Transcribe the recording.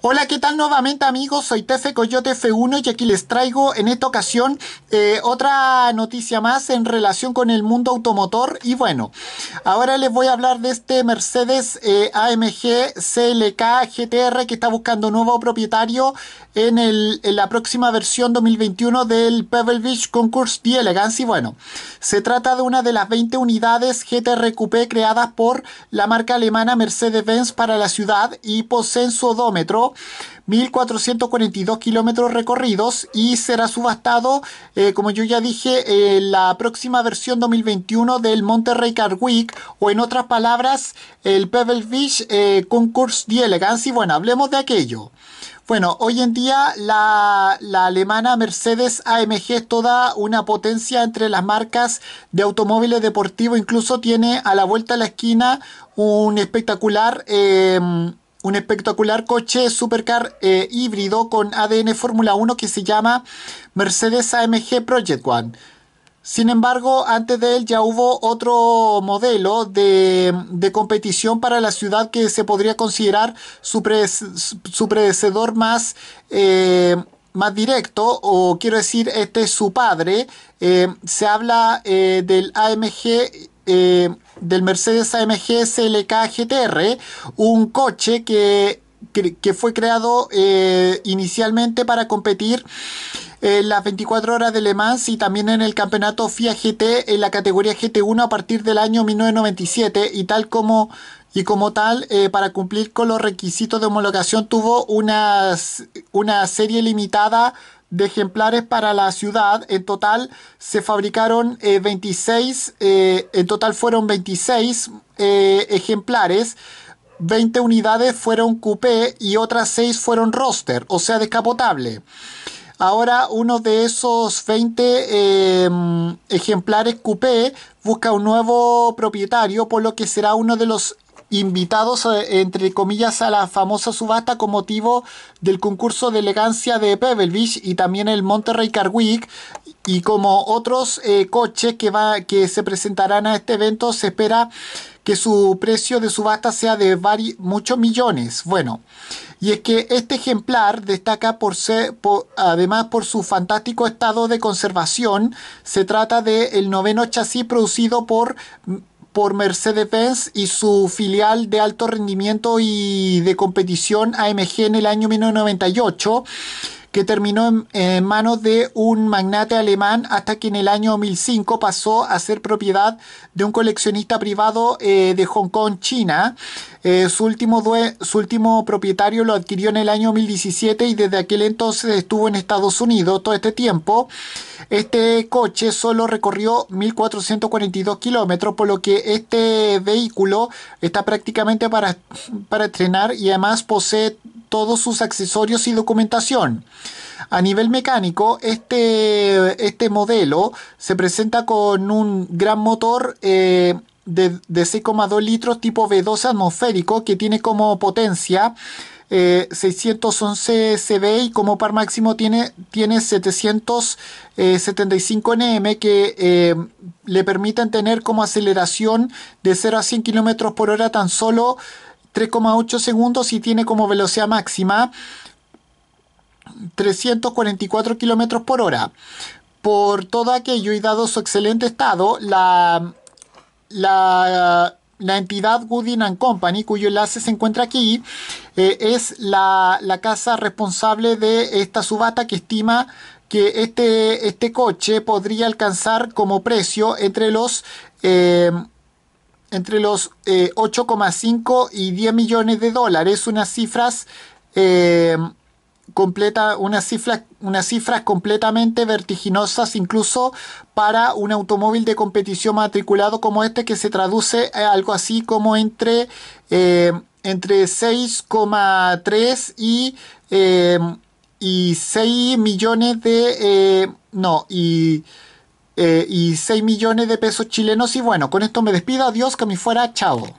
Hola, ¿qué tal nuevamente amigos? Soy Tefe Coyote F1 y aquí les traigo en esta ocasión eh, otra noticia más en relación con el mundo automotor y bueno, ahora les voy a hablar de este Mercedes eh, AMG CLK GTR que está buscando nuevo propietario en, la próxima versión 2021 del Pebble Beach Concourse de Elegance y bueno, se trata de una de las 20 unidades GTR Coupé creadas por la marca alemana Mercedes-Benz para la ciudad y poseen su odómetro 1.442 kilómetros recorridos y será subastado, eh, como yo ya dije, eh, la próxima versión 2021 del Monterrey Car Week o en otras palabras, el Pebble Beach eh, Concours de Elegance. Y bueno, hablemos de aquello. Bueno, hoy en día la, alemana Mercedes AMG es toda una potencia entre las marcas de automóviles deportivos. Incluso tiene a la vuelta de la esquina un espectacular em, un espectacular coche supercar eh, híbrido con ADN Fórmula 1 que se llama Mercedes AMG Project One. Sin embargo, antes de él ya hubo otro modelo de, competición para la ciudad que se podría considerar su, predecedor más, eh, más directo, o quiero decir, este es su padre. Eh, se habla del AMG del Mercedes AMG SLK GTR, un coche que, que, fue creado eh, inicialmente para competir en las 24 horas de Le Mans y también en el campeonato FIA GT en la categoría GT1 a partir del año 1997 y tal como y como tal, eh, para cumplir con los requisitos de homologación, tuvo una serie limitada de ejemplares para la ciudad. En total se fabricaron 26, eh, eh, en total fueron 26 eh, ejemplares. 20 unidades fueron coupé y otras 6 fueron roster, o sea, descapotable. Ahora uno de esos 20 em, ejemplares coupé busca un nuevo propietario, por lo que será uno de los invitados, eh, entre comillas, a la famosa subasta con motivo del concurso de elegancia de Pebble Beach y también el Monterrey Car Week. Y como otros eh, coches que, va, que se presentarán a este evento, se espera que su precio de subasta sea de varios muchos millones. Bueno, y es que este ejemplar destaca por ser, además por su fantástico estado de conservación. Se trata del el noveno chasis producido por por Mercedes-Benz y su filial de alto rendimiento y de competición AMG en el año 1998 que terminó en, manos de un magnate alemán hasta que en el año 2005 pasó a ser propiedad de un coleccionista privado eh, de Hong Kong, China. Eh, su, último su último propietario lo adquirió en el año 2017 y desde aquel entonces estuvo en Estados Unidos todo este tiempo. Este coche solo recorrió 1.442 kilómetros, por lo que este vehículo está prácticamente para, para estrenar y además posee todos sus accesorios y documentación. A nivel mecánico, este, este modelo se presenta con un gran motor eh, de, 6,2 litros tipo V12 atmosférico que tiene como potencia 611 eh, CB y como par máximo tiene, tiene 775 eh, Nm que le permiten tener como aceleración de 0 a 100 km por hora tan solo 3,8 segundos y tiene como velocidad máxima 344 kilómetros por hora. Por todo aquello y dado su excelente estado, la, la, entidad Goodin Company, cuyo enlace se encuentra aquí, eh, es la, casa responsable de esta subata que estima que este, este coche podría alcanzar como precio entre los eh, entre los 8,5 eh, y 10 millones de dólares, unas cifras em, completa, unas cifras, unas cifras completamente vertiginosas, incluso para un automóvil de competición matriculado como este, que se traduce a algo así como entre, em, entre 6,3 y, em, y 6 millones de. Eh, no, y. Eh, y 6 millones de pesos chilenos. Y bueno, con esto me despido. Adiós, que me fuera. Chao.